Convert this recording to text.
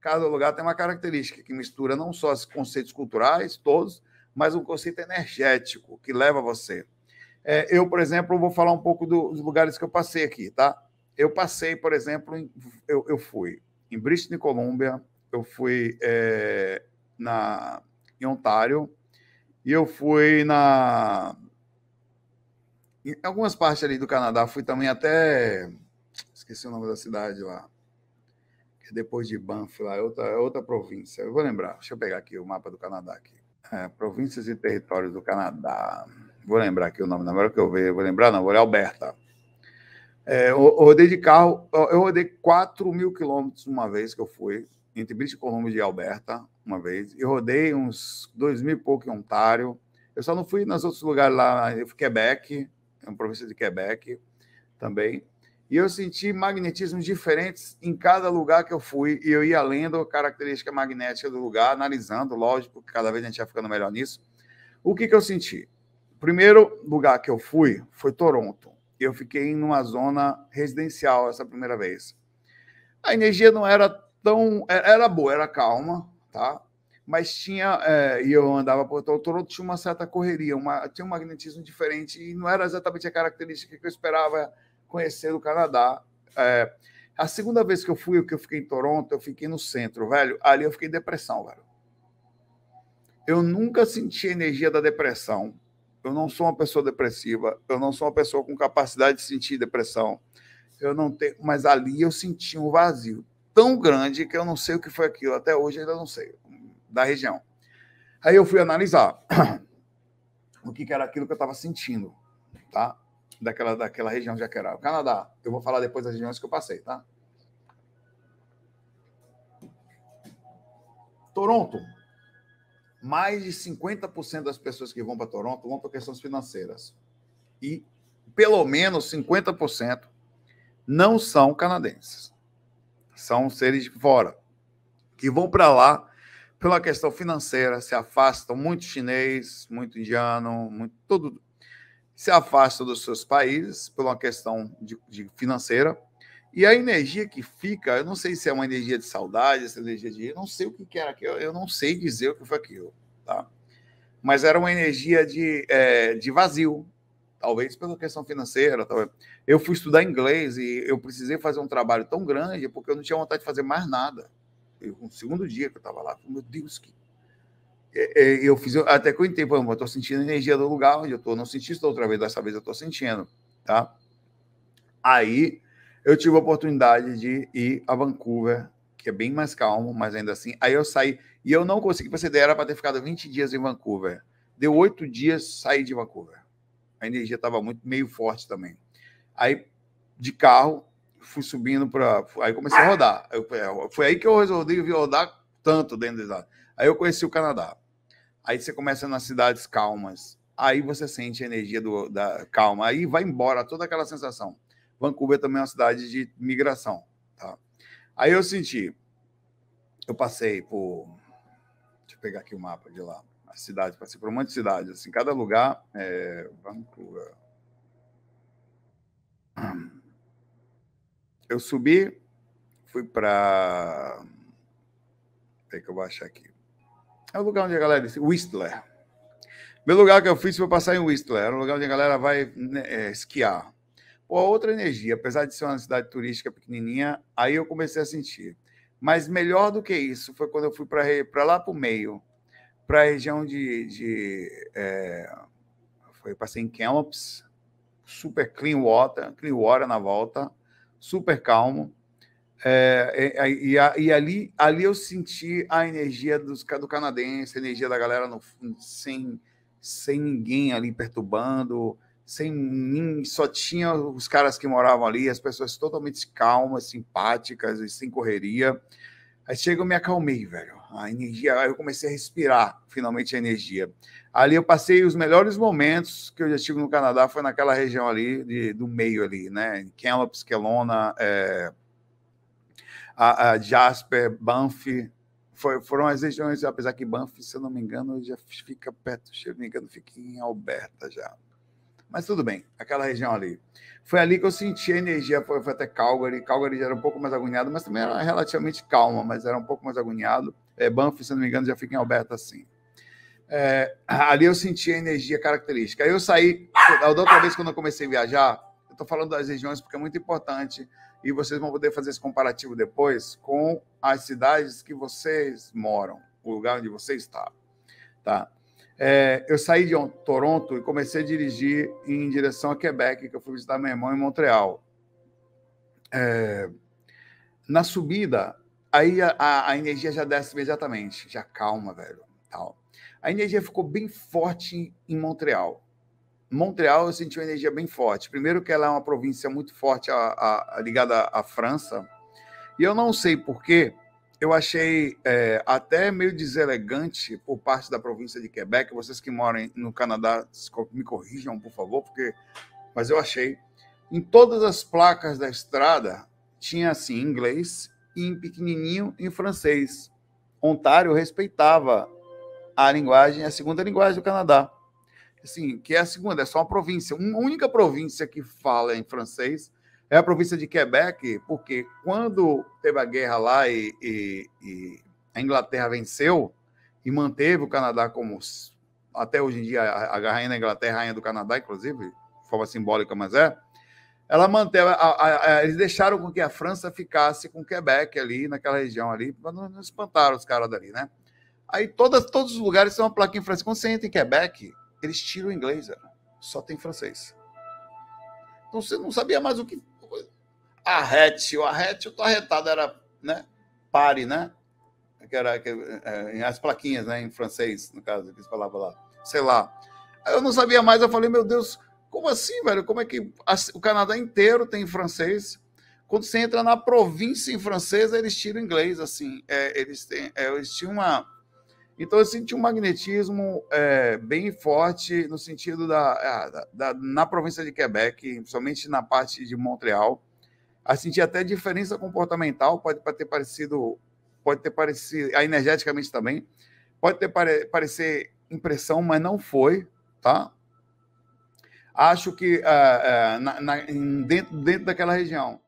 Cada lugar tem uma característica que mistura não só os conceitos culturais, todos, mas um conceito energético que leva você. É, eu, por exemplo, vou falar um pouco dos lugares que eu passei aqui, tá? Eu passei, por exemplo, em, eu, eu fui em British Colômbia, eu fui é, na, em Ontário, e eu fui na. Em algumas partes ali do Canadá, fui também até. Esqueci o nome da cidade lá depois de Banff, lá, é outra, é outra província. Eu vou lembrar, deixa eu pegar aqui o mapa do Canadá. aqui. É, províncias e territórios do Canadá. Vou lembrar aqui o nome, na hora que eu ver, vou lembrar, não, vou olhar Alberta. É, eu, eu rodei de carro, eu, eu rodei 4 mil quilômetros uma vez que eu fui, entre British Columbia e Alberta, uma vez. E rodei uns 2 mil e pouco em Ontário. Eu só não fui nos outros lugares lá, eu fui Quebec, é uma província de Quebec também. E eu senti magnetismos diferentes em cada lugar que eu fui. E eu ia lendo a característica magnética do lugar, analisando, lógico, que cada vez a gente ia ficando melhor nisso. O que, que eu senti? O primeiro lugar que eu fui foi Toronto. Eu fiquei numa zona residencial essa primeira vez. A energia não era tão. É, era boa, era calma, tá? mas tinha é, e eu andava por Toronto tinha uma certa correria, uma, tinha um magnetismo diferente e não era exatamente a característica que eu esperava conhecer o Canadá. É, a segunda vez que eu fui, que eu fiquei em Toronto, eu fiquei no centro, velho. Ali eu fiquei em depressão, velho. Eu nunca senti a energia da depressão. Eu não sou uma pessoa depressiva. Eu não sou uma pessoa com capacidade de sentir depressão. Eu não tenho, mas ali eu senti um vazio tão grande que eu não sei o que foi aquilo. Até hoje eu ainda não sei da região. Aí eu fui analisar o que era aquilo que eu estava sentindo, tá? daquela, daquela região de Jaquerá. O Canadá, eu vou falar depois das regiões que eu passei, tá? Toronto. Mais de 50% das pessoas que vão para Toronto vão por questões financeiras. E pelo menos 50% não são canadenses. São seres de fora que vão para lá pela questão financeira, se afastam muito chinês, muito indiano, muito, todo, se afasta dos seus países por uma questão de, de financeira. E a energia que fica, eu não sei se é uma energia de saudade, essa energia de. Eu não sei o que, era aquilo, eu não sei dizer o que foi aquilo, tá? Mas era uma energia de, é, de vazio, talvez pela questão financeira. Talvez. Eu fui estudar inglês e eu precisei fazer um trabalho tão grande porque eu não tinha vontade de fazer mais nada. Eu, no segundo dia que eu estava lá, meu Deus, que é, é, eu fiz até que eu entendi, eu estou sentindo energia do lugar onde eu estou, não senti isso da outra vez, dessa vez eu estou sentindo, tá? Aí eu tive a oportunidade de ir a Vancouver, que é bem mais calmo, mas ainda assim, aí eu saí e eu não consegui, você ideia era para ter ficado 20 dias em Vancouver, deu oito dias, saí de Vancouver, a energia estava muito meio forte também. Aí de carro fui subindo para, aí comecei a rodar, eu, é, foi aí que eu resolvi rodar tanto dentro do estado. Aí eu conheci o Canadá. Aí você começa nas cidades calmas. Aí você sente a energia do, da calma. Aí vai embora toda aquela sensação. Vancouver também é uma cidade de migração. Tá? Aí eu senti. Eu passei por. Deixa eu pegar aqui o mapa de lá. A cidade, passei por um monte de cidades. Assim, cada lugar. É... Vancouver. Eu subi, fui para. Tem é que eu vou achar aqui. É o lugar onde a galera disse, Whistler. Meu lugar que eu fiz foi passar em Whistler, era um lugar onde a galera vai né, é, esquiar. Pô, outra energia, apesar de ser uma cidade turística pequenininha, aí eu comecei a sentir. Mas melhor do que isso foi quando eu fui para lá para o meio, para a região de. de é, foi, passei em Camps, super clean water, clean water na volta, super calmo. É, é, é, e, e, e, ali, ali eu senti a energia dos, do canadense, a energia da galera no, sem, sem ninguém ali perturbando, sem mim, só tinha os caras que moravam ali, as pessoas totalmente calmas, simpáticas e sem correria. Aí chega, eu me acalmei, velho. A energia, aí eu comecei a respirar finalmente a energia. Ali eu passei os melhores momentos que eu já tive no Canadá, foi naquela região ali, de, do meio ali, né? Em Kamloops, Kelowna, é, a, a Jasper, Banff, foi, foram as regiões, apesar que Banff, se eu não me engano, já fica perto, se eu não me engano, fica em Alberta já. Mas tudo bem, aquela região ali. Foi ali que eu senti a energia, foi, foi até Calgary. Calgary já era um pouco mais agoniado, mas também era relativamente calma, mas era um pouco mais agoniado. É, Banff, se eu não me engano, já fica em Alberta assim. É, ali eu senti a energia característica. Aí eu saí, da outra vez quando eu comecei a viajar, Estou falando das regiões porque é muito importante e vocês vão poder fazer esse comparativo depois com as cidades que vocês moram, o lugar onde você está. Tá? É, eu saí de Toronto e comecei a dirigir em direção a Quebec, que eu fui visitar meu irmão em Montreal. É, na subida, aí a, a, energia já desce imediatamente, já calma, velho. Tal. A energia ficou bem forte em Montreal. Montreal eu senti uma energia bem forte. Primeiro que ela é uma província muito forte a, a, a, ligada à França. E eu não sei porquê, eu achei é, até meio deselegante por parte da província de Quebec. Vocês que moram no Canadá, me corrijam, por favor, porque... Mas eu achei. Em todas as placas da estrada, tinha assim, inglês e em pequenininho em francês. Ontário respeitava a linguagem, é a segunda linguagem do Canadá assim, que é a segunda, é só uma província. Uma única província que fala em francês é a província de Quebec, porque quando teve a guerra lá e, e, e a Inglaterra venceu e manteve o Canadá como até hoje em dia a, a rainha da Inglaterra, rainha do Canadá, inclusive, forma simbólica, mas é. Ela manteve, a, a, a, eles deixaram com que a França ficasse com Quebec ali, naquela região ali, para não, não espantar os caras dali, né? Aí todas, todos os lugares são uma plaquinha em francês. Quando você entra em Quebec, eles tiram o inglês, era. só tem francês. Então você não sabia mais o que. Arrete, o arrete, o arretado, era, né? Pare, né? Que era que, é, é, as plaquinhas, né? Em francês, no caso, que eles falavam lá. Sei lá. Eu não sabia mais, eu falei, meu Deus, como assim, velho? Como é que o Canadá inteiro tem francês? Quando você entra na província em francês, eles tiram inglês, assim. É, eles, têm, é, eles tinham uma então eu senti um magnetismo é, bem forte no sentido da, ah, da, da, na província de Quebec, principalmente na parte de Montreal. Eu senti até diferença comportamental, pode, pode ter parecido, pode ter parecido, ah, energeticamente também, pode ter pare, parecer impressão, mas não foi, tá? Acho que uh, uh, na, na, dentro, dentro daquela região.